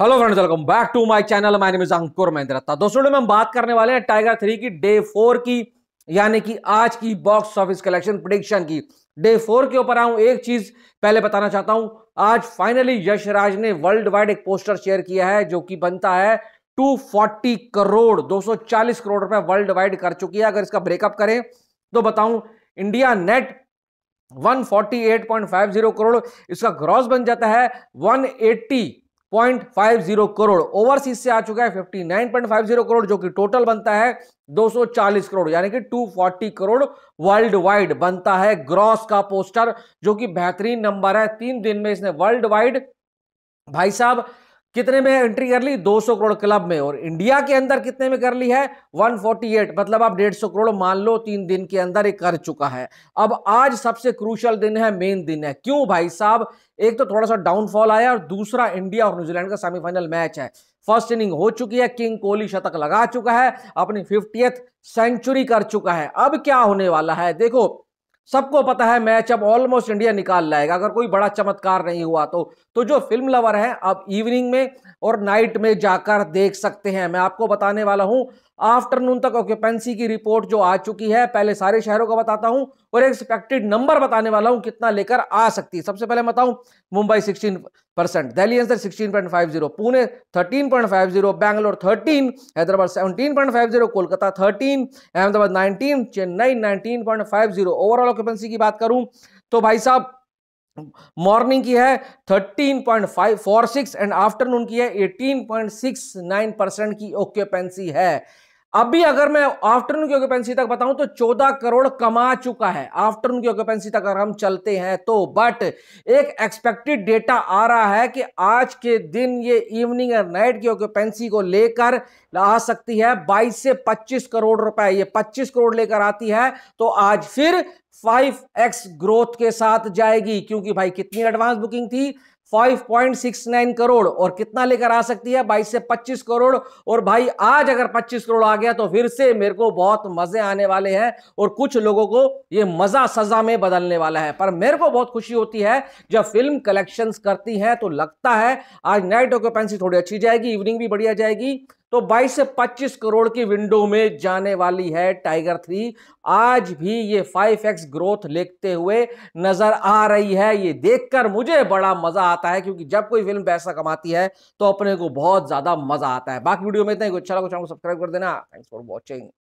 hello friends welcome back to my channel my name is Ankur Mahindrata दोस्तों में हम बात करने वाले हैं टाइगर थ्री की डे फोर की यानी कि आज की बॉक्स ऑफिस कलेक्शन प्रोडिक्शन की डे फोर के ऊपर आऊं एक चीज पहले बताना चाहता हूं आज फाइनली यशराज ने वर्ल्ड वाइड एक पोस्टर शेयर किया है जो कि बनता है टू करोड़ दो करोड़ रुपए वर्ल्ड वाइड कर चुकी है अगर इसका ब्रेकअप करें तो बताऊं इंडिया नेट 148.50 करोड़ इसका ग्रॉस बन जाता है 1.50 करोड़ ओवरसीज से आ चुका है 59.50 करोड़ जो कि टोटल बनता है 240 करोड़ यानी कि 240 करोड़ वर्ल्ड वाइड बनता है ग्रॉस का पोस्टर जो कि बेहतरीन नंबर है तीन दिन में इसने वर्ल्ड वाइड भाई साहब कितने में एंट्री कर ली 200 करोड़ क्लब में और इंडिया के अंदर कितने में कर ली है 148 मतलब आप 150 करोड़ मान लो तीन दिन के अंदर एक कर चुका है अब आज सबसे क्रूशल दिन है मेन दिन है क्यों भाई साहब एक तो थोड़ा सा डाउनफॉल आया और दूसरा इंडिया और न्यूजीलैंड का सेमीफाइनल मैच है फर्स्ट इनिंग हो चुकी है किंग कोहली शतक लगा चुका है अपनी फिफ्टियथ सेंचुरी कर चुका है अब क्या होने वाला है देखो सबको पता है मैच अब ऑलमोस्ट इंडिया निकाल लाएगा अगर कोई बड़ा चमत्कार नहीं हुआ तो तो जो फिल्म लवर हैं आप इवनिंग में और नाइट में जाकर देख सकते हैं मैं आपको बताने वाला हूं आफ्टरनून तक ऑक्यूपेंसी की रिपोर्ट जो आ चुकी है पहले सारे शहरों का बताता हूं और एक्सपेक्टेड नंबर बताने वाला हूं कितना लेकर आ सकती है सबसे पहले बताऊं Mumbai 16 percent Delhi answer 16.50 Pune 13.50 Bangalore 13 Hyderabad 17.50 Kolkata 13 Ahmedabad 19 Chennai 19.50 overall occupancy की बात करूं तो भाई साहब मॉर्निंग की है पॉइंट सिक्स एंड आफ्टरनून की है 18.69 परसेंट की ऑक्यूपेंसी है अभी अगर मैं आफ्टरनून की ऑक्यूपेंसी तक बताऊं तो 14 करोड़ कमा चुका है आफ्टरनून की ऑक्यूपेंसी तक अगर हम चलते हैं तो बट एक एक्सपेक्टेड डेटा आ रहा है कि आज के दिन ये इवनिंग और नाइट की ऑक्यूपेंसी को लेकर आ सकती है 22 से 25 करोड़ रुपए ये 25 करोड़ लेकर आती है तो आज फिर 5x ग्रोथ के साथ जाएगी क्योंकि भाई कितनी एडवांस बुकिंग थी 5.69 करोड़ और कितना लेकर आ सकती है 22 से 25 करोड़ और भाई आज अगर 25 करोड़ आ गया तो फिर से मेरे को बहुत मजे आने वाले हैं और कुछ लोगों को ये मजा सजा में बदलने वाला है पर मेरे को बहुत खुशी होती है जब फिल्म कलेक्शंस करती हैं तो लगता है आज नाइट ऑक्यूपेंसी थोड़ी अच्छी जाएगी इवनिंग भी बढ़िया जाएगी तो 22 से 25 करोड़ की विंडो में जाने वाली है टाइगर थ्री आज भी ये 5x ग्रोथ लेते हुए नजर आ रही है ये देखकर मुझे बड़ा मजा आता है क्योंकि जब कोई फिल्म पैसा कमाती है तो अपने को बहुत ज्यादा मजा आता है बाकी वीडियो में इतना अच्छा लगा सब्सक्राइब तो कर देना थैंक्स फॉर वॉचिंग